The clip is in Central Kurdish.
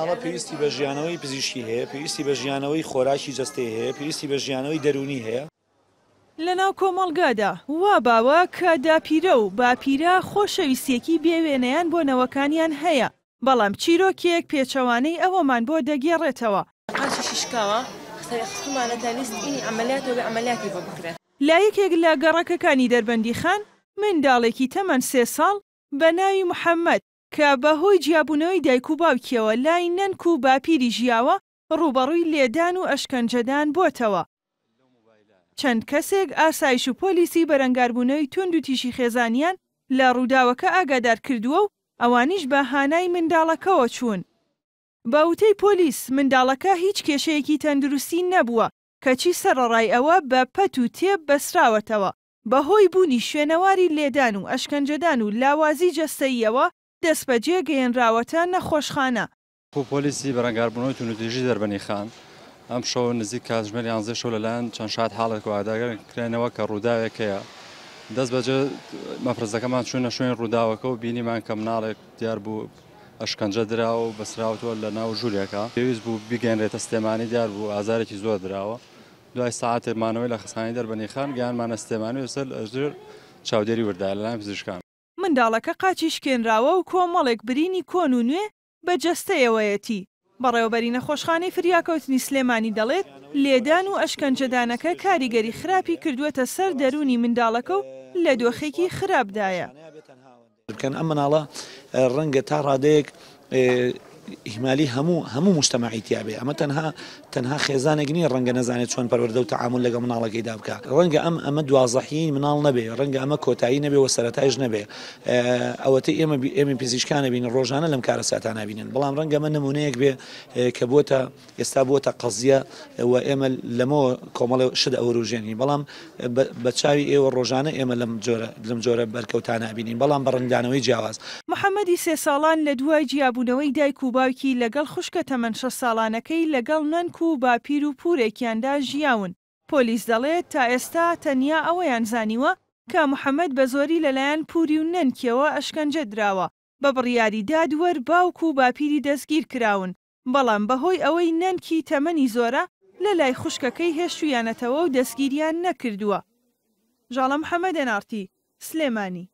ئاڵە پێویستی بە ژیانەوەی پزیشکی هەیە پێویستی بە ژیانەوەی خۆراکی جەستی هەیە پێویستی بە ژیانەوەی دەرونی هەیە لەناو کۆمەڵگادا وا باوە کە داپیرە و باپیرە خۆشەویستێکی بێوێنەیان بۆ نەوەکانیان هەیە بەڵام چیرۆکێک پێچەوانەی ئەوەمان بۆ دەگێڕێتەوە قاشی ششکاوە خستمانەتەلیست ئینی ئەعملات و بە ئەعملاتی بۆ بکرێت لایەکێک لە گەڕەکەکانی دەربەندی خان منداڵێکی تەمەەن سێ ساڵ بە ناوی محەممەد کە بەهۆی جیابوونەوەی دایک و باوکیەوە لای نەنک و باپیری ژیاوە ڕوبەڕووی لێدان و ئەشکەنجەدان بۆتەوە. چەند کەسێک ئاسایش و پۆلیسی بەرەنگاربوونەوەی تونند و تیشی خێزانیان لە ڕووداوەکە ئاگادار کردووە و ئەوانیش بە هانای منداڵەکەەوە چوون. باوتەی پۆلیس منداڵەکە هیچ کێشەیەکی تەندروستی نەبووە کەچی سەرڕای ئەوە بە پەت و تێب بەسراوەتەوە بەهۆی بوونی شوێنەواری لێدان و ئەشکەنجەدان و لاوازی جەستەیەوە دەستبەجێ گەیەنراوەتە نەخۆشخانە پۆلیسی بەرەنگاربوونەوەی تونوتیژی دەربنی خان ئەم شەو نزیک کاتژمێری یانزە شەو لەلایەن چەند شاد حاڵێک واداگەرکرێنەوە کە ڕووداوێکەیە دەست بەجێ مەفرزەکەمان چوونە شوێن ڕووداوەکە و بینیمان کە مناڵێک دیار بوو ئەشکنجە درا و بەسراوتوە لە ناو ژوورێکە پێویست بوو بگەنرێتە سلێمانی دیار بوو ئازارێکی زۆر درراوە دوای ساعتێمانەوەی لە خسانی دەربنی خان گیانمانە سلێمانی وسەر ئەژر چاودێری وردا لە لای پزیشکان منداڵەکە قاچی شکێنراوە و کۆمەڵێک برینی کۆن و نوێ بە جەستەیەوەیەتی بەڕێوەبەری نەخۆشخانەی فریاکەوتنی سلێمانی دەڵێت لێدان و ئەشکەنجەدانەکە کاریگەری خراپی کردوێتە سەر دەرونی منداڵەکە و لە دۆخێکی خراپدایە. کەن ئەم مناڵە ڕەنگە تا ڕادەیەک ئیمالی هەموو هەموو مشتتەماعی تیاابێ ئەمە تەنها تەنها خێزانێک نی ڕەنگە نزانێت چۆن پەروەەردە و تعامل لەگە مناڵەکەی دابکە ڕەنگە ئەم ئەمە دوازەحین مناڵ نەبێ ڕەنگە ئەمە کۆتایی نەبێ و سەتایش نەبێ ئەوەتی ئێمە ئێمە پزیشکانە بین ڕۆژانە لەم کارە ساتان نبینن بەڵام ڕەنگە من نمونەیەک بێ کە بۆتە ئێستا بۆتە قەزیە و ئێمە لەمەوە کۆمەڵی شد ئەوروژێنی بەڵام بە چاوی ئێوە ڕۆژانە ئێمە لەم جۆرە لەم جۆرە بەرکەوتانە بینین بەڵام بە ڕنگدانەوەی جیاواز محەممەدی سێ ساڵان لە دوای جیابوونەوەی دایک و باوکی لەگەڵ خوشکە تەمەنشە ساڵانەکەی لەگەڵ نەنک و باپیر و پورێکیاندا ژیاون. پۆلیس دەڵێت تا ئێستا تەنیا ئەوەیان زانیوە کە محەممەد بە زۆری لەلایەن پوری و نەنکیەوە ئەشکەنجە دراوە بە بڕیاریدا دووەر باوک و باپیری دەستگیر کراون بەڵام بەهۆی ئەوەی نەنکی تەمەنی زۆرە لە لای خوشکەکەی هێشتویانەتەوە و دەستگیریان نەکردووە. ژاڵە محەممەد نارتی سلێمانی